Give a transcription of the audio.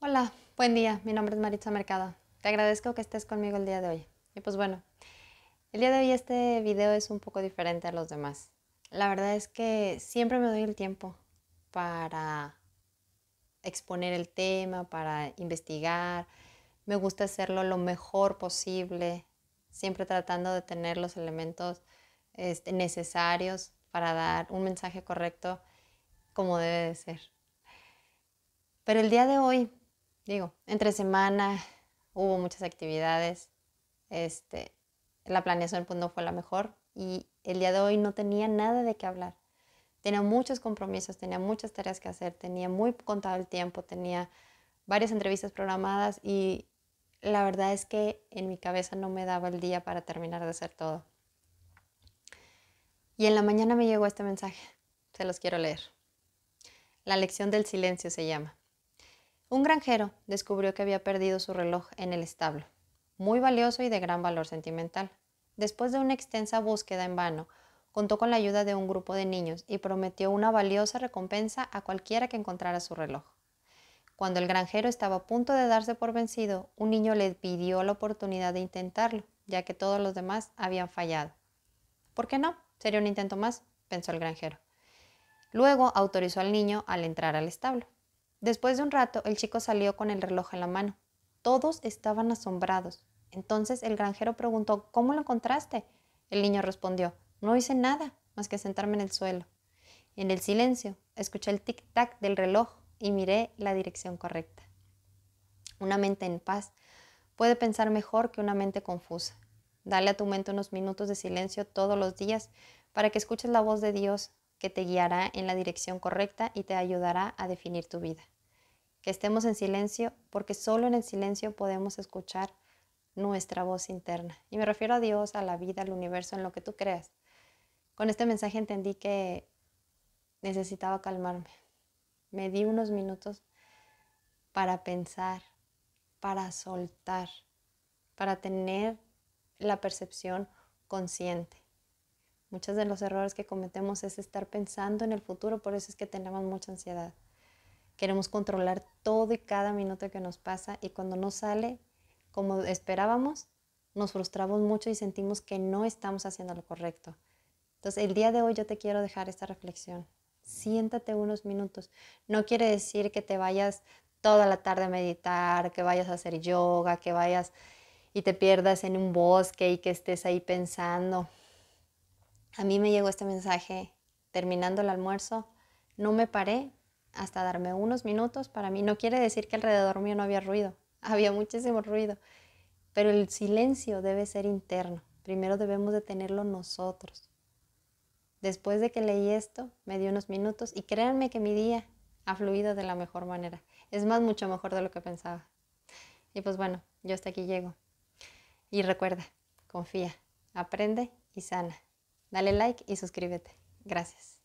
Hola, buen día. Mi nombre es Maritza Mercado. Te agradezco que estés conmigo el día de hoy. Y pues bueno, el día de hoy este video es un poco diferente a los demás. La verdad es que siempre me doy el tiempo para exponer el tema, para investigar. Me gusta hacerlo lo mejor posible, siempre tratando de tener los elementos este, necesarios para dar un mensaje correcto como debe de ser. Pero el día de hoy digo, entre semana hubo muchas actividades, este, la planeación pues, no fue la mejor y el día de hoy no tenía nada de qué hablar. Tenía muchos compromisos, tenía muchas tareas que hacer, tenía muy contado el tiempo, tenía varias entrevistas programadas y la verdad es que en mi cabeza no me daba el día para terminar de hacer todo. Y en la mañana me llegó este mensaje, se los quiero leer. La lección del silencio se llama. Un granjero descubrió que había perdido su reloj en el establo, muy valioso y de gran valor sentimental. Después de una extensa búsqueda en vano, contó con la ayuda de un grupo de niños y prometió una valiosa recompensa a cualquiera que encontrara su reloj. Cuando el granjero estaba a punto de darse por vencido, un niño le pidió la oportunidad de intentarlo, ya que todos los demás habían fallado. ¿Por qué no? Sería un intento más, pensó el granjero. Luego autorizó al niño al entrar al establo. Después de un rato, el chico salió con el reloj en la mano. Todos estaban asombrados. Entonces el granjero preguntó, ¿cómo lo encontraste? El niño respondió, no hice nada más que sentarme en el suelo. En el silencio, escuché el tic-tac del reloj y miré la dirección correcta. Una mente en paz puede pensar mejor que una mente confusa. Dale a tu mente unos minutos de silencio todos los días para que escuches la voz de Dios que te guiará en la dirección correcta y te ayudará a definir tu vida. Que estemos en silencio porque solo en el silencio podemos escuchar nuestra voz interna. Y me refiero a Dios, a la vida, al universo, en lo que tú creas. Con este mensaje entendí que necesitaba calmarme. Me di unos minutos para pensar, para soltar, para tener la percepción consciente. Muchos de los errores que cometemos es estar pensando en el futuro, por eso es que tenemos mucha ansiedad. Queremos controlar todo y cada minuto que nos pasa y cuando no sale como esperábamos, nos frustramos mucho y sentimos que no estamos haciendo lo correcto. Entonces, el día de hoy yo te quiero dejar esta reflexión. Siéntate unos minutos. No quiere decir que te vayas toda la tarde a meditar, que vayas a hacer yoga, que vayas y te pierdas en un bosque y que estés ahí pensando a mí me llegó este mensaje terminando el almuerzo. No me paré hasta darme unos minutos para mí. No quiere decir que alrededor mío no había ruido. Había muchísimo ruido. Pero el silencio debe ser interno. Primero debemos detenerlo nosotros. Después de que leí esto, me di unos minutos y créanme que mi día ha fluido de la mejor manera. Es más, mucho mejor de lo que pensaba. Y pues bueno, yo hasta aquí llego. Y recuerda, confía, aprende y sana. Dale like y suscríbete. Gracias.